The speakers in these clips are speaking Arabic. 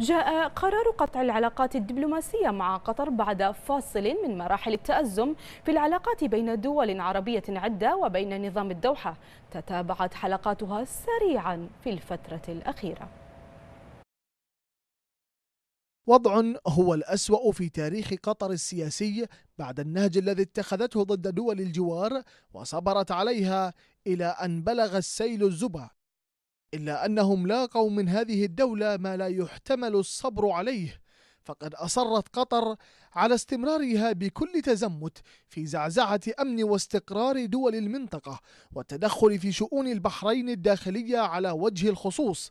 جاء قرار قطع العلاقات الدبلوماسية مع قطر بعد فاصل من مراحل التأزم في العلاقات بين دول عربية عدة وبين نظام الدوحة تتابعت حلقاتها سريعا في الفترة الأخيرة وضع هو الأسوأ في تاريخ قطر السياسي بعد النهج الذي اتخذته ضد دول الجوار وصبرت عليها إلى أن بلغ السيل الزبع إلا أنهم لاقوا من هذه الدولة ما لا يحتمل الصبر عليه فقد أصرت قطر على استمرارها بكل تزمت في زعزعة أمن واستقرار دول المنطقة والتدخل في شؤون البحرين الداخلية على وجه الخصوص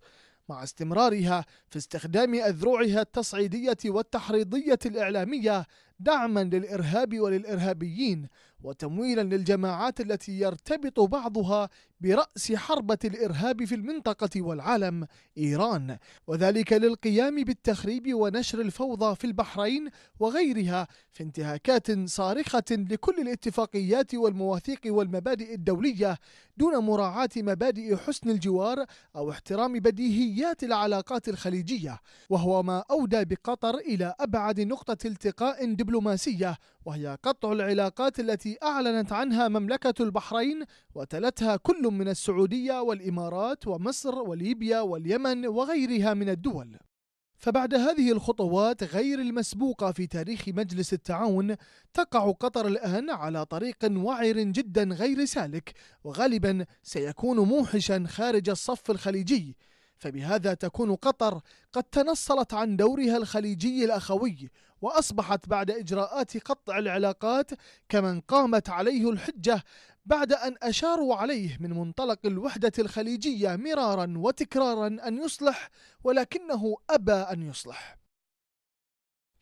مع استمرارها في استخدام أذرعها التصعيدية والتحريضية الإعلامية دعما للارهاب وللارهابيين وتمويلا للجماعات التي يرتبط بعضها براس حربه الارهاب في المنطقه والعالم ايران وذلك للقيام بالتخريب ونشر الفوضى في البحرين وغيرها في انتهاكات صارخه لكل الاتفاقيات والمواثيق والمبادئ الدوليه دون مراعاه مبادئ حسن الجوار او احترام بديهيات العلاقات الخليجيه وهو ما اودى بقطر الى ابعد نقطه التقاء دبلوماسي دبلوماسية وهي قطع العلاقات التي أعلنت عنها مملكة البحرين وتلتها كل من السعودية والإمارات ومصر وليبيا واليمن وغيرها من الدول فبعد هذه الخطوات غير المسبوقة في تاريخ مجلس التعاون تقع قطر الآن على طريق وعر جدا غير سالك وغالبا سيكون موحشا خارج الصف الخليجي فبهذا تكون قطر قد تنصلت عن دورها الخليجي الأخوي وأصبحت بعد إجراءات قطع العلاقات كمن قامت عليه الحجة بعد أن أشاروا عليه من منطلق الوحدة الخليجية مرارا وتكرارا أن يصلح ولكنه أبى أن يصلح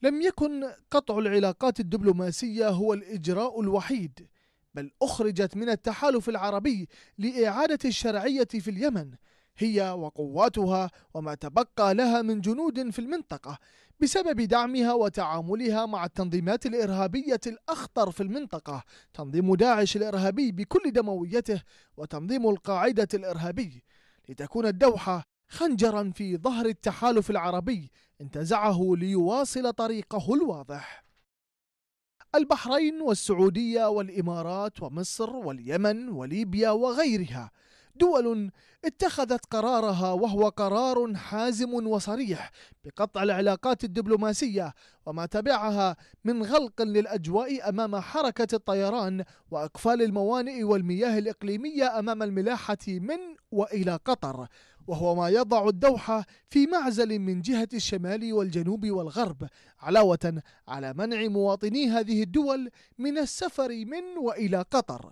لم يكن قطع العلاقات الدبلوماسية هو الإجراء الوحيد بل أخرجت من التحالف العربي لإعادة الشرعية في اليمن هي وقواتها وما تبقى لها من جنود في المنطقة بسبب دعمها وتعاملها مع التنظيمات الإرهابية الأخطر في المنطقة تنظيم داعش الإرهابي بكل دمويته وتنظيم القاعدة الإرهابي لتكون الدوحة خنجرا في ظهر التحالف العربي انتزعه ليواصل طريقه الواضح البحرين والسعودية والإمارات ومصر واليمن وليبيا وغيرها دول اتخذت قرارها وهو قرار حازم وصريح بقطع العلاقات الدبلوماسيه وما تبعها من غلق للاجواء امام حركه الطيران واقفال الموانئ والمياه الاقليميه امام الملاحه من والى قطر وهو ما يضع الدوحة في معزل من جهة الشمال والجنوب والغرب علاوة على منع مواطني هذه الدول من السفر من وإلى قطر